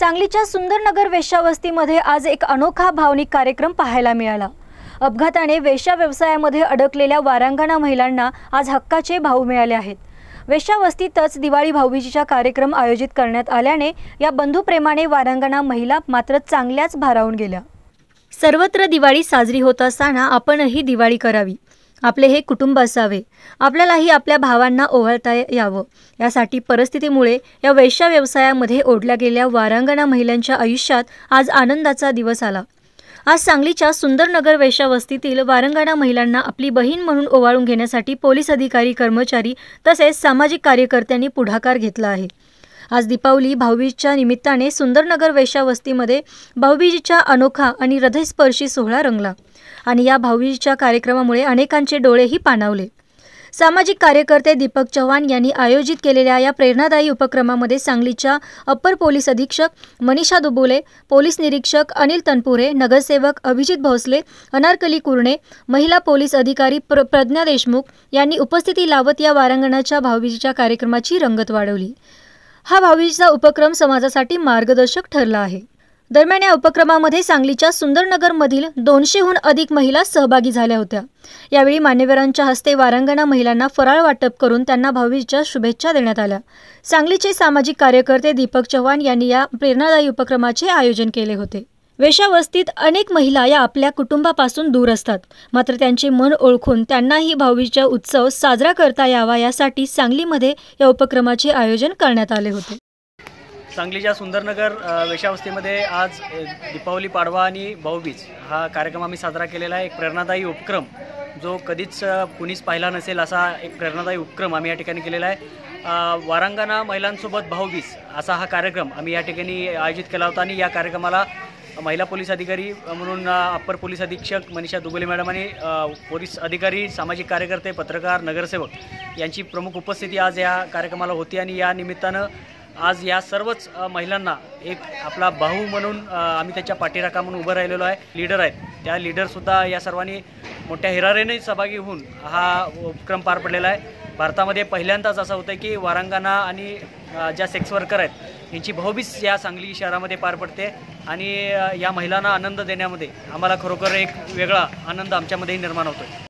सांगलीच्या सुंदरनगर वेश्यावस्तीमध्ये आज एक अनोखा भावनिक कार्यक्रम पाहायला मिळाला अपघाताने वेश्या व्यवसायामध्ये अडकलेल्या वारांगणा महिलांना आज हक्काचे भाऊ मिळाले आहेत वेश्यावस्तीतच दिवाळी भाऊबीजीचा कार्यक्रम आयोजित करण्यात आल्याने या बंधूप्रेमाने वारांगणा महिला मात्र चांगल्याच भारावून गेल्या सर्वत्र दिवाळी साजरी होत असताना आपणही दिवाळी करावी आपले हे कुटुंब असावे आपल्यालाही आपल्या भावांना ओवाळता यावं यासाठी परिस्थितीमुळे या वैश्या व्यवसायामध्ये ओढल्या गेल्या वारांगणा महिलांच्या आयुष्यात आज आनंदाचा दिवस आला आज सांगलीच्या सुंदरनगर वैश्यावस्तीतील वारंगाणा महिलांना आपली बहीण म्हणून ओवाळून घेण्यासाठी पोलीस अधिकारी कर्मचारी तसेच सामाजिक कार्यकर्त्यांनी पुढाकार घेतला आहे आज दीपावली भाऊबीजच्या निमित्ताने सुंदरनगर वैशावस्तीमध्ये भाऊबीजीचा अनोखा आणि हृदयस्पर्शी सोहळा रंगला आणि या भाऊबीजच्या कार्यक्रमामुळे अनेकांचे डोळेही पाणावले सामाजिक कार्यकर्ते दीपक चव्हाण यांनी आयोजित केलेल्या या प्रेरणादायी उपक्रमामध्ये सांगलीच्या अप्पर पोलीस अधीक्षक मनीषा दुबोले पोलीस निरीक्षक अनिल तनपुरे नगरसेवक अभिजित भोसले अनारकली कुर्णे महिला पोलीस अधिकारी प्र प्रज्ञा देशमुख यांनी उपस्थिती लावत या वारांगणाच्या भाऊबीजीच्या कार्यक्रमाची रंगत वाढवली हा भाऊबीजचा उपक्रम समाजासाठी मार्गदर्शक ठरला आहे दरम्यान या उपक्रमामध्ये सांगलीच्या सुंदरनगरमधील दोनशेहून अधिक महिला सहभागी झाल्या होत्या यावेळी मान्यवरांच्या हस्ते वारांगणा महिलांना फराळ वाटप करून त्यांना भाऊबीजच्या शुभेच्छा देण्यात आल्या सांगलीचे सामाजिक कार्यकर्ते दीपक चव्हाण यांनी या प्रेरणादायी उपक्रमाचे आयोजन केले होते वेशावस्तीत अनेक महिला या आपल्या कुटुंबापासून दूर असतात मात्र त्यांचे मन ओळखून त्यांनाही भाऊबीजचा उत्सव साजरा करता यावा यासाठी सांगलीमध्ये या उपक्रमाचे आयोजन करण्यात आले होते सांगलीच्या सुंदरनगर वेशावस्तीमध्ये आज दीपावली पाडवा आणि भाऊबीज हा कार्यक्रम आम्ही साजरा केलेला आहे एक प्रेरणादायी उपक्रम जो कधीच कुणीच पाहिला नसेल असा एक प्रेरणादायी उपक्रम आम्ही या ठिकाणी केलेला आहे वारांगणा महिलांसोबत भाऊबीज असा हा कार्यक्रम आम्ही या ठिकाणी आयोजित केला होता आणि या कार्यक्रमाला महिला पोलीस अधिकारी म्हणून अप्पर पोलीस अधीक्षक मनीषा दुबली मॅडम आणि पोलीस अधिकारी सामाजिक कार्यकर्ते पत्रकार नगरसेवक यांची प्रमुख उपस्थिती आज या कार्यक्रमाला होती आणि या निमित्तानं आज या सर्वच महिलांना एक आपला भाऊ म्हणून आम्ही त्याच्या पाठीराखा म्हणून उभं राहिलेलो आहे लीडर आहेत त्या लीडरसुद्धा या सर्वांनी मोठ्या हिरारेने सहभागी होऊन हा उपक्रम पार पडलेला आहे भारतामध्ये पहिल्यांदाच असं होतं की वारांगणा आणि ज्या सेक्स वर्कर आहेत यांची भाऊबीज या सांगली शहरामध्ये पार पडते आणि या महिलांना आनंद देण्यामध्ये आम्हाला खरोखर एक वेगळा आनंद आमच्यामध्येही निर्माण होतो